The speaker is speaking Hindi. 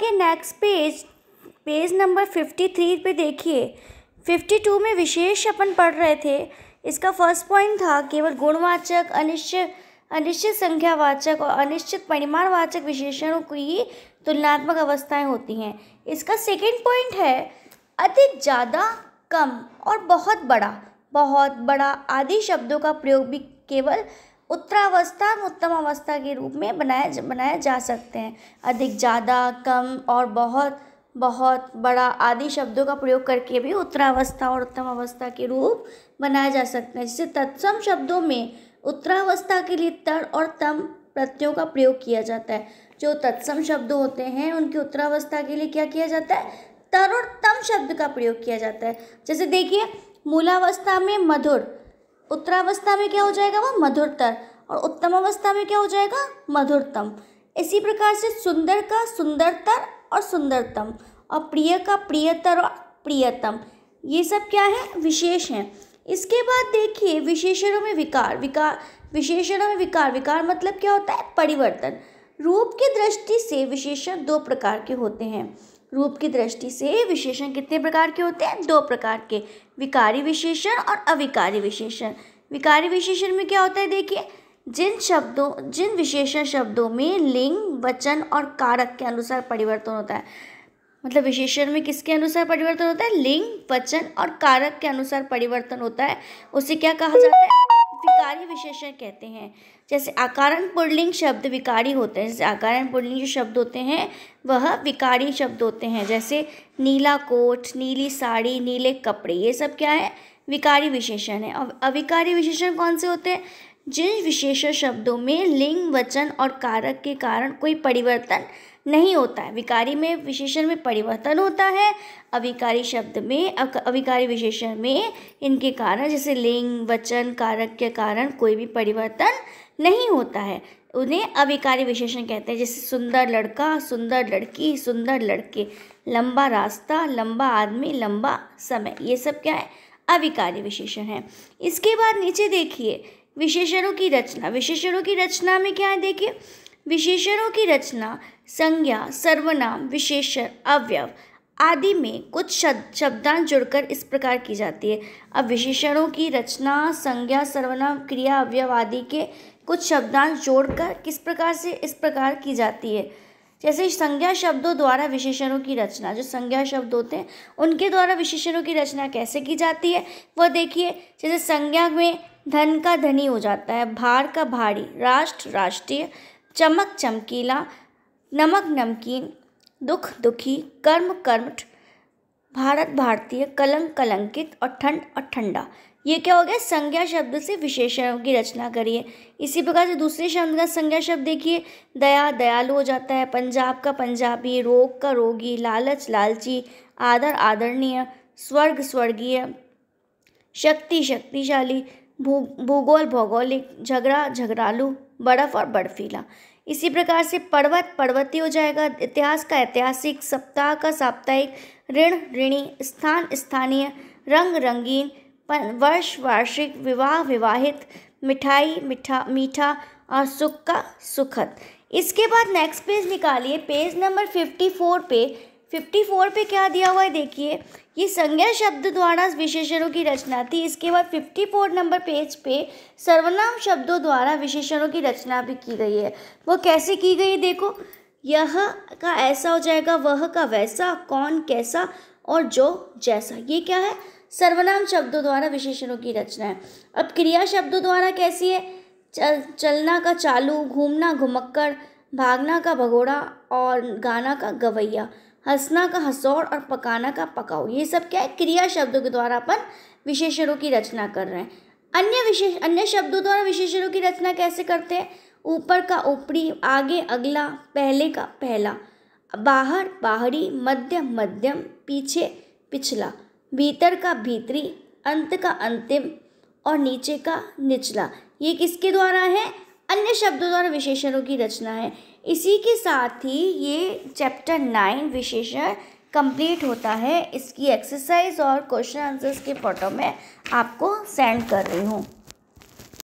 आगे next page page number fifty three पर देखिए फिफ्टी टू में विशेष अपन पढ़ रहे थे इसका फर्स्ट पॉइंट था केवल गुणवाचक अनिश्चित अनिश्चित संख्यावाचक और अनिश्चित परिमाणवाचक विशेषणों की तुलनात्मक अवस्थाएं होती हैं इसका सेकेंड पॉइंट है अधिक ज़्यादा कम और बहुत बड़ा बहुत बड़ा आदि शब्दों का प्रयोग भी केवल उत्तरावस्था और उत्तम अवस्था के रूप में बनाया बनाया जा सकते हैं अधिक ज़्यादा कम और बहुत बहुत बड़ा आदि शब्दों का प्रयोग करके भी उत्तरावस्था और उत्तम अवस्था के रूप बनाए जा सकते हैं जैसे तत्सम शब्दों में उत्तरावस्था के लिए तर और तम प्रत्ययों का प्रयोग किया जाता है जो तत्सम शब्द होते हैं उनकी उत्तरावस्था के लिए क्या किया जाता है तर और तम शब्द का प्रयोग किया जाता है जैसे देखिए मूलावस्था में मधुर उत्तरावस्था में क्या हो जाएगा वह मधुरतर और उत्तम अवस्था में क्या हो जाएगा मधुरतम इसी प्रकार से सुंदर का सुंदरतर और सुंदरतम और प्रिय का प्रियतर और प्रियतम ये सब क्या है विशेष हैं इसके बाद देखिए विशेषणों में विकार विकार विशेषणों में विकार विकार मतलब क्या होता है परिवर्तन रूप की दृष्टि से विशेषण दो प्रकार के होते हैं रूप की दृष्टि से विशेषण कितने प्रकार के होते हैं दो प्रकार के विकारी विशेषण और अविकारी विशेषण विकारी विशेषण में क्या होता है देखिए जिन शब्दों जिन विशेषण शब्दों में लिंग वचन और कारक के अनुसार परिवर्तन होता है मतलब विशेषण में किसके अनुसार परिवर्तन होता है लिंग वचन और कारक के अनुसार परिवर्तन होता है उसे क्या कहा जाता है विकारी विशेषण कहते हैं जैसे आकारण पुर्लिंग शब्द विकारी होते हैं जैसे आकारण पुर्लिंग जो शब्द होते हैं वह विकारी शब्द होते हैं जैसे नीला कोट नीली साड़ी नीले कपड़े ये सब क्या है विकारी विशेषण है और अविकारी विशेषण कौन से होते हैं जिन विशेषण शब्दों में लिंग वचन और कारक के कारण कोई परिवर्तन नहीं होता है विकारी में विशेषण में परिवर्तन होता है अविकारी शब्द में अविकारी विशेषण में इनके कारण जैसे लिंग वचन कारक के कारण कोई भी परिवर्तन नहीं होता है उन्हें अविकारी विशेषण कहते हैं जैसे सुंदर लड़का सुंदर लड़की सुंदर लड़के लंबा रास्ता लंबा आदमी लंबा समय ये सब क्या है अविकारी विशेषण है इसके बाद नीचे देखिए विशेषणों की रचना विशेषणों की रचना में क्या है देखिए विशेषणों की रचना संज्ञा सर्वनाम विशेषण अवयव आदि में कुछ शब्द शब्दांश जुड़कर इस प्रकार की जाती है अब विशेषणों की रचना संज्ञा सर्वनाम क्रिया अवयव आदि के कुछ शब्दांश जोड़कर किस प्रकार से इस प्रकार की जाती है जैसे संज्ञा शब्दों द्वारा विशेषणों की रचना जो संज्ञा शब्द होते हैं उनके द्वारा विशेषणों की रचना कैसे की जाती है वह देखिए जैसे संज्ञा में धन का धनी हो जाता है भार का भारी राष्ट्र राष्ट्रीय चमक चमकीला नमक नमकीन दुख दुखी कर्म कर्मठ भारत भारतीय कलंक कलंकित और ठंड और ठंडा ये क्या हो गया संज्ञा शब्द से विशेषणों की रचना करिए इसी प्रकार से दूसरे शब्द का संज्ञा शब्द देखिए दया दयालु हो जाता है पंजाब का पंजाबी रोग का रोगी लालच लालची आदर आदरणीय स्वर्ग स्वर्गीय शक्ति शक्तिशाली भू भूगोल भौगोलिक झगड़ा झगड़ालू बर्फ और बर्फीला इसी प्रकार से पर्वत पर्वती हो जाएगा इतिहास का ऐतिहासिक सप्ताह का साप्ताहिक ऋण ऋणी स्थान स्थानीय रंग रंगीन वर्ष वार्षिक विवाह विवाहित मिठाई मिठा मीठा और सुख का सुखद इसके बाद नेक्स्ट पेज निकालिए पेज नंबर फिफ्टी फोर पे 54 पे क्या दिया हुआ है देखिए ये संज्ञा शब्द द्वारा विशेषणों की रचना थी इसके बाद 54 नंबर पेज पे सर्वनाम शब्दों द्वारा विशेषणों की रचना भी की गई है वो कैसे की गई देखो यह का ऐसा हो जाएगा वह का वैसा कौन कैसा और जो जैसा ये क्या है सर्वनाम शब्दों द्वारा विशेषणों की रचना है अब क्रिया शब्दों द्वारा कैसी है चल चलना का चालू घूमना घुमक्कड़ भागना का भगोड़ा और गाना का गवैया हंसना का हंसौड़ और पकाना का पकाओ ये सब क्या है क्रिया शब्दों के द्वारा अपन विशेषणों की रचना कर रहे हैं अन्य विशेष अन्य शब्दों द्वारा विशेषणों की रचना कैसे करते हैं ऊपर का ऊपरी आगे अगला पहले का पहला बाहर बाहरी मध्य मध्यम पीछे पिछला भीतर का भीतरी अंत का अंतिम और नीचे का निचला ये किसके द्वारा है अन्य शब्दों द्वारा विशेषणों की रचना है इसी के साथ ही ये चैप्टर नाइन विशेषण कंप्लीट होता है इसकी एक्सरसाइज और क्वेश्चन आंसर्स के फोटो में आपको सेंड कर रही हूँ